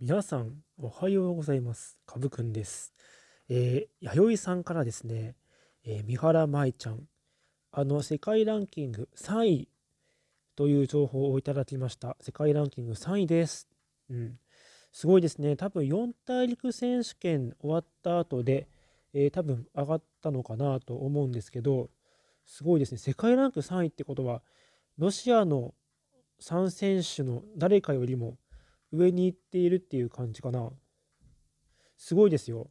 皆さん、おはようございます。かぶくんです。えー、弥生さんからですね、えー、三原舞ちゃん、あの、世界ランキング3位という情報をいただきました。世界ランキング3位です。うん。すごいですね。多分四大陸選手権終わった後で、えー、多分上がったのかなと思うんですけど、すごいですね。世界ランク3位ってことは、ロシアの3選手の誰かよりも上に行っているっていう感じかな。すごいですよ。